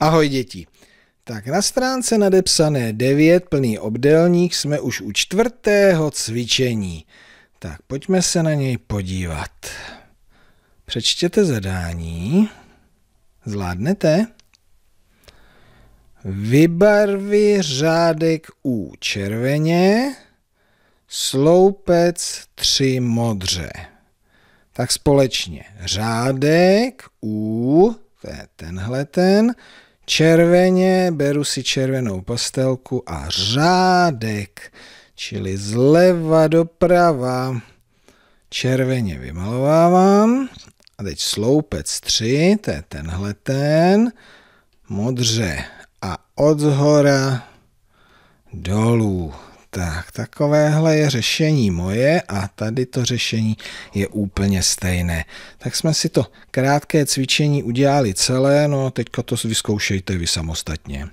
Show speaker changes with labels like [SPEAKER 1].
[SPEAKER 1] Ahoj děti. Tak na stránce nadepsané 9 plný obdélník jsme už u čtvrtého cvičení. Tak pojďme se na něj podívat. Přečtěte zadání. Zvládnete? Vybarvi řádek U červeně, sloupec 3 modře. Tak společně. Řádek U to je tenhle ten. Červeně, beru si červenou pastelku a řádek, čili zleva doprava. Červeně vymalovávám. A teď sloupec 3, to je tenhle ten. Modře a od zhora dolů. Tak, takovéhle je řešení moje a tady to řešení je úplně stejné. Tak jsme si to krátké cvičení udělali celé, no teďka to vyzkoušejte
[SPEAKER 2] vy samostatně.